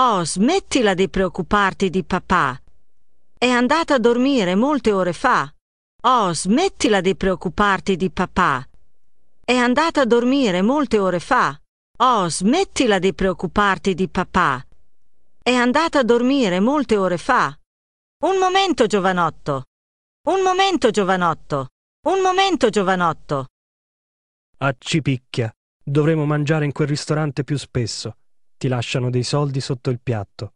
Oh, smettila di preoccuparti di papà. È andata a dormire molte ore fa. Oh, smettila di preoccuparti di papà. È andata a dormire molte ore fa. Oh, smettila di preoccuparti di papà. È andata a dormire molte ore fa. Un momento, giovanotto. Un momento, giovanotto. Un momento, giovanotto. Accipicchia. Dovremo mangiare in quel ristorante più spesso ti lasciano dei soldi sotto il piatto.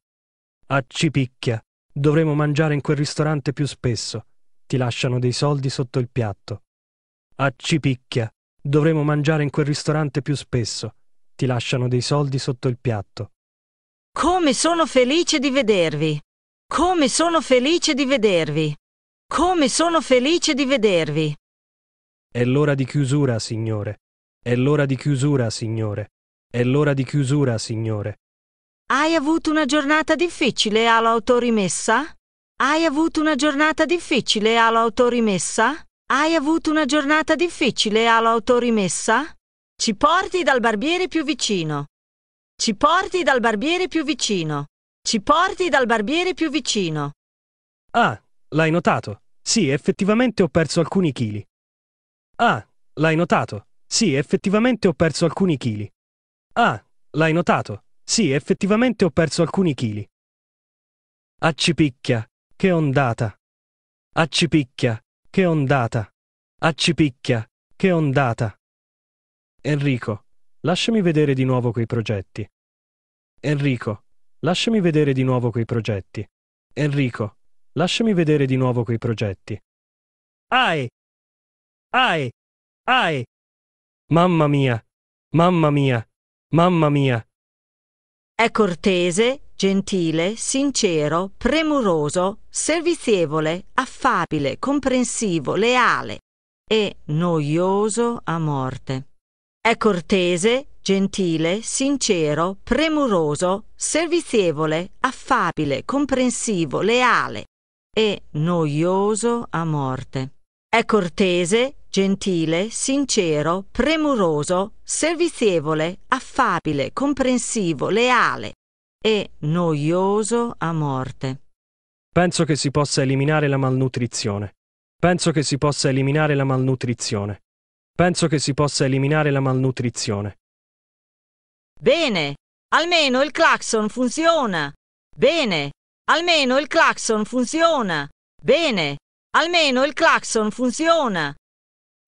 Accipicchia, dovremo mangiare in quel ristorante più spesso, ti lasciano dei soldi sotto il piatto. Accipicchia, dovremo mangiare in quel ristorante più spesso, ti lasciano dei soldi sotto il piatto. Come sono felice di vedervi! Come sono felice di vedervi! Come sono felice di vedervi! È l'ora di chiusura, signore. È l'ora di chiusura, signore. È l'ora di chiusura, signore. Hai avuto una giornata difficile all'autorimessa? Hai avuto una giornata difficile all'autorimessa? Hai avuto una giornata difficile all'autorimessa? Ci porti dal barbiere più vicino. Ci porti dal barbiere più vicino. Ci porti dal barbiere più vicino. Ah, l'hai notato. Sì, effettivamente ho perso alcuni chili. Ah, l'hai notato. Sì, effettivamente ho perso alcuni chili. Ah, l'hai notato? Sì, effettivamente ho perso alcuni chili. Accipicchia, che ondata. Accipicchia, che ondata. Accipicchia, che ondata. Enrico, lasciami vedere di nuovo quei progetti. Enrico, lasciami vedere di nuovo quei progetti. Enrico, lasciami vedere di nuovo quei progetti. Ai! Ai! Ai! Mamma mia! Mamma mia! Mamma mia! È cortese, gentile, sincero, premuroso, servizievole, affabile, comprensivo, leale e noioso a morte. È cortese, gentile, sincero, premuroso, servizievole, affabile, comprensivo, leale e noioso a morte. È cortese, gentile, sincero, premuroso, servizievole, affabile, comprensivo, leale e noioso a morte. Penso che si possa eliminare la malnutrizione. Penso che si possa eliminare la malnutrizione. Penso che si possa eliminare la malnutrizione. Bene, almeno il clacson funziona. Bene, almeno il clacson funziona. Bene, almeno il clacson funziona.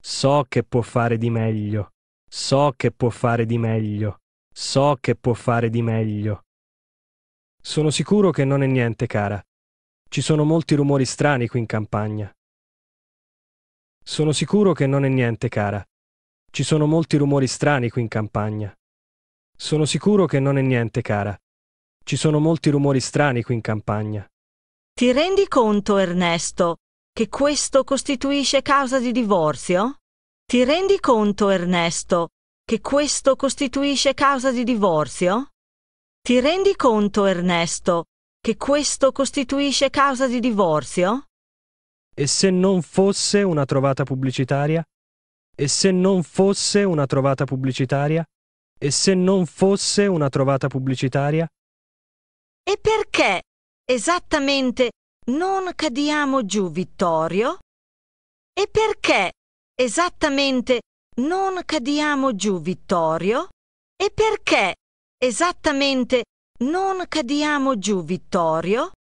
So che può fare di meglio. So che può fare di meglio. So che può fare di meglio. Sono sicuro che non è niente, cara. Ci sono molti rumori strani qui in campagna. Sono sicuro che non è niente, cara. Ci sono molti rumori strani qui in campagna. Sono sicuro che non è niente, cara. Ci sono molti rumori strani qui in campagna. Ti rendi conto, Ernesto, che questo costituisce causa di divorzio? Ti rendi conto, Ernesto, che questo costituisce causa di divorzio? Ti rendi conto, Ernesto, che questo costituisce causa di divorzio? E se non fosse una trovata pubblicitaria? E se non fosse una trovata pubblicitaria? E se non fosse una trovata pubblicitaria? E perché esattamente non cadiamo giù, Vittorio. E perché? Esattamente, non cadiamo giù, Vittorio. E perché? Esattamente, non cadiamo giù, Vittorio.